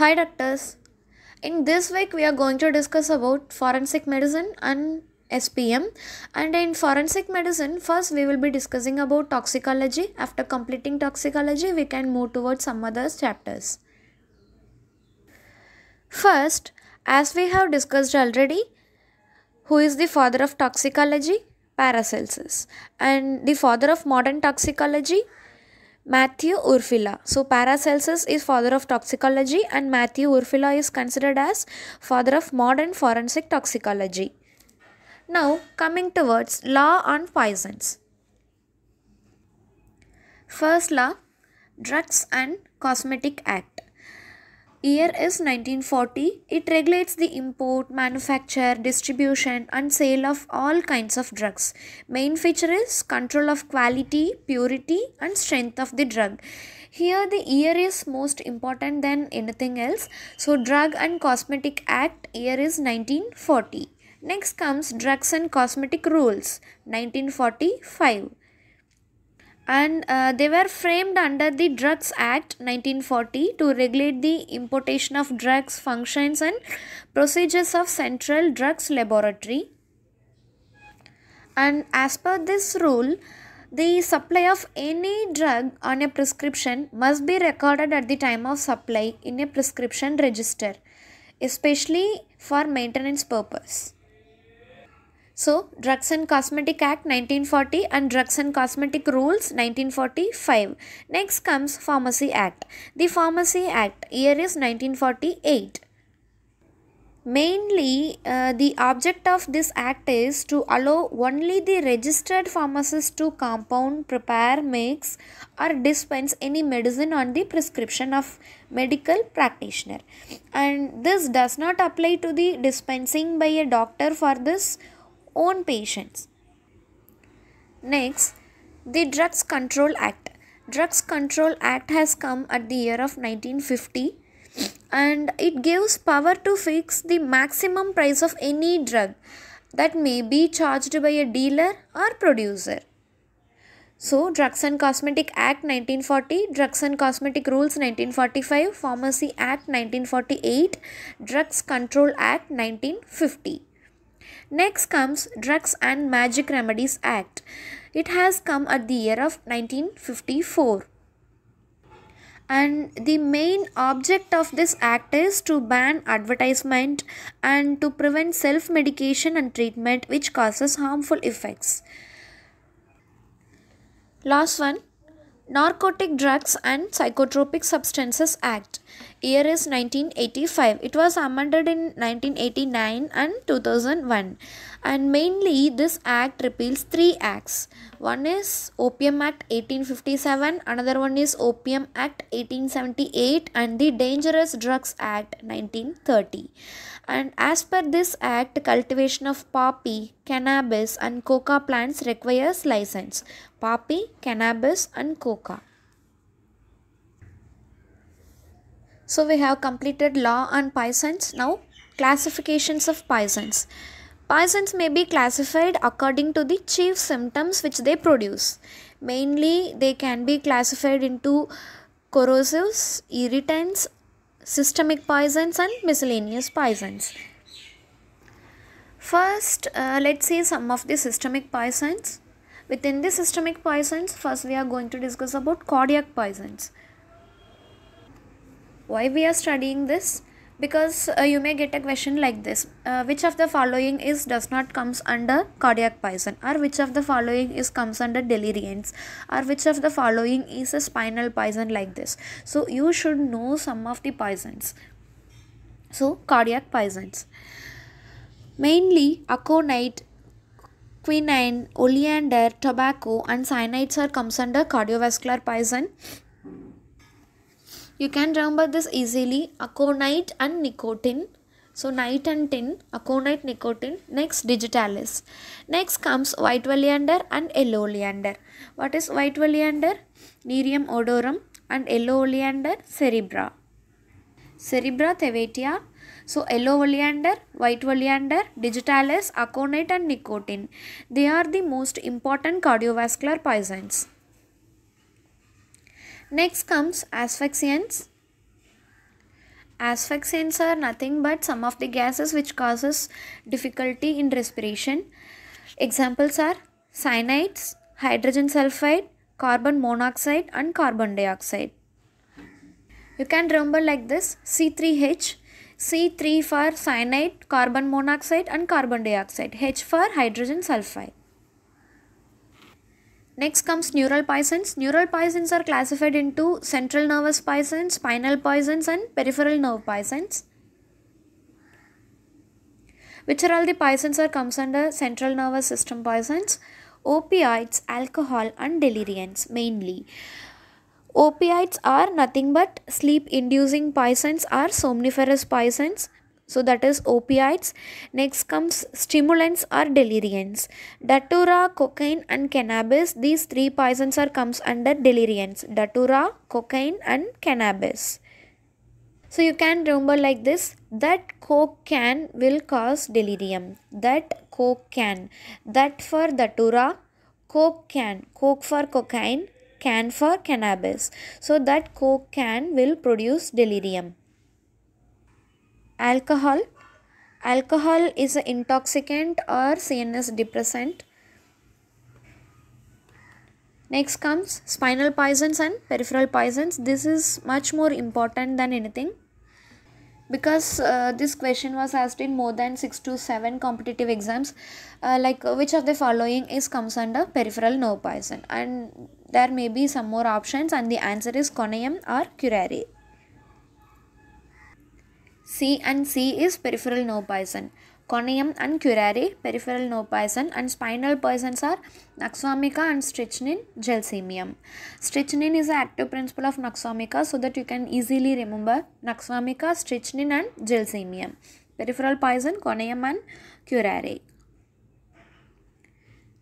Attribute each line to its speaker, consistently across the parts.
Speaker 1: Hi doctors. In this week we are going to discuss about forensic medicine and SPM and in forensic medicine first we will be discussing about toxicology. After completing toxicology we can move towards some other chapters. First as we have discussed already who is the father of toxicology? Paracelsus and the father of modern toxicology Matthew Urfila. So Paracelsus is father of toxicology and Matthew Urfila is considered as father of modern forensic toxicology. Now coming towards law on poisons. First law, Drugs and Cosmetic Act year is 1940. It regulates the import, manufacture, distribution and sale of all kinds of drugs. Main feature is control of quality, purity and strength of the drug. Here the year is most important than anything else. So Drug and Cosmetic Act year is 1940. Next comes Drugs and Cosmetic Rules 1945 and uh, they were framed under the Drugs Act 1940 to regulate the importation of drugs, functions, and procedures of Central Drugs Laboratory. And as per this rule, the supply of any drug on a prescription must be recorded at the time of supply in a prescription register, especially for maintenance purpose. So, Drugs and Cosmetic Act 1940 and Drugs and Cosmetic Rules 1945. Next comes Pharmacy Act. The Pharmacy Act year is 1948. Mainly, uh, the object of this act is to allow only the registered pharmacist to compound, prepare, mix, or dispense any medicine on the prescription of medical practitioner. And this does not apply to the dispensing by a doctor for this own patients. Next, the Drugs Control Act. Drugs Control Act has come at the year of 1950 and it gives power to fix the maximum price of any drug that may be charged by a dealer or producer. So, Drugs and Cosmetic Act 1940, Drugs and Cosmetic Rules 1945, Pharmacy Act 1948, Drugs Control Act 1950. Next comes Drugs and Magic Remedies Act. It has come at the year of 1954 and the main object of this act is to ban advertisement and to prevent self medication and treatment which causes harmful effects last one narcotic drugs and psychotropic substances act year is 1985 it was amended in 1989 and 2001 and mainly this act repeals three acts one is opium act 1857 another one is opium act 1878 and the dangerous drugs act 1930 and as per this act cultivation of poppy cannabis and coca plants requires license poppy cannabis and coca So we have completed law on poisons. Now classifications of poisons. Poisons may be classified according to the chief symptoms which they produce. Mainly they can be classified into corrosives, irritants, systemic poisons and miscellaneous poisons. First, uh, let's see some of the systemic poisons. Within the systemic poisons, first we are going to discuss about cardiac poisons why we are studying this because uh, you may get a question like this uh, which of the following is does not comes under cardiac poison or which of the following is comes under delirians or which of the following is a spinal poison like this so you should know some of the poisons so cardiac poisons mainly aconite quinine oleander tobacco and cyanides are comes under cardiovascular poison you can remember this easily aconite and nicotine so night and tin aconite nicotine next digitalis next comes white oleander and yellow oleander what is white oleander nerium odorum and yellow oleander cerebra cerebra thevetia so yellow oleander, white oleander, digitalis, aconite and nicotine. They are the most important cardiovascular poisons. Next comes asphyxiants. Asphyxiants are nothing but some of the gases which causes difficulty in respiration. Examples are cyanides, hydrogen sulfide, carbon monoxide and carbon dioxide. You can remember like this C3H, C3 for cyanide, carbon monoxide and carbon dioxide, H for hydrogen sulfide. Next comes neural pisons. Neural pisons are classified into central nervous pisons, spinal pisons and peripheral nerve pisons. Which are all the pisons are comes under central nervous system pisons? Opioids, alcohol and delirians mainly. Opioids are nothing but sleep inducing poisons or somniferous poisons. So that is opioids. Next comes stimulants or delirians. Datura, cocaine and cannabis. These three poisons are comes under delirians. Datura, cocaine and cannabis. So you can remember like this that coke can will cause delirium. That coke can. That for datura, coke can. Coke for cocaine, can for cannabis. So that coke can will produce delirium. Alcohol. Alcohol is an intoxicant or CNS depressant. Next comes spinal poisons and peripheral poisons. This is much more important than anything because uh, this question was asked in more than 6 to 7 competitive exams uh, like uh, which of the following is comes under peripheral nerve poison and there may be some more options and the answer is conium or curare C and C is peripheral nerve bison. Corneum and curare, peripheral nerve poison and spinal poisons are Noxomica and Strychnine gelsemium. Strychnine is the active principle of Noxomica so that you can easily remember Noxomica, Strychnine and gelsemium. Peripheral poison, corneum and curare.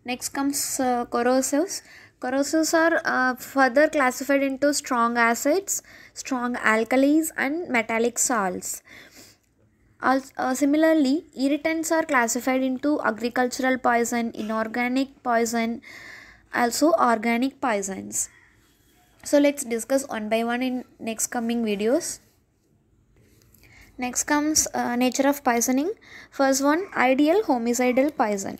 Speaker 1: Next comes uh, corrosives. Corrosives are uh, further classified into strong acids, strong alkalis and metallic salts. Also, uh, similarly, irritants are classified into agricultural poison, inorganic poison, also organic poisons. So let's discuss one by one in next coming videos. Next comes uh, nature of poisoning. First one, ideal homicidal poison.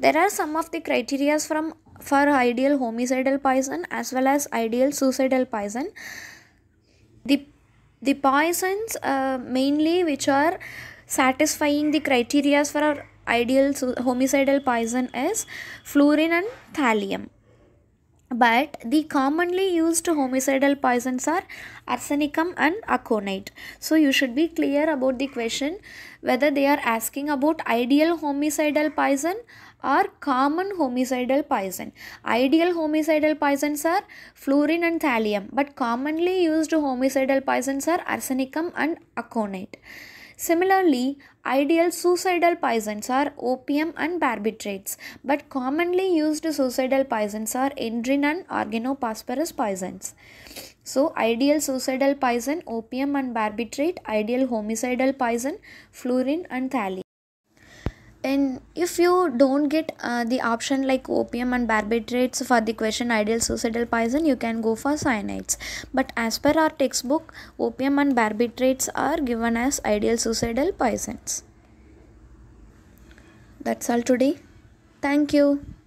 Speaker 1: There are some of the criterias from for ideal homicidal poison as well as ideal suicidal poison. The the poisons uh, mainly which are satisfying the criteria for our ideal homicidal poison is fluorine and thallium but the commonly used homicidal poisons are arsenicum and aconite so you should be clear about the question whether they are asking about ideal homicidal poison are common homicidal poison. Ideal homicidal poisons are fluorine and thallium, but commonly used homicidal poisons are arsenicum and aconite. Similarly, ideal suicidal poisons are opium and barbiturates, but commonly used suicidal poisons are indrin and organophosphorus poisons. So, ideal suicidal poison, opium and barbiturate, ideal homicidal poison, fluorine and thallium and if you don't get uh, the option like opium and barbiturates for the question ideal suicidal poison you can go for cyanides but as per our textbook opium and barbiturates are given as ideal suicidal poisons that's all today thank you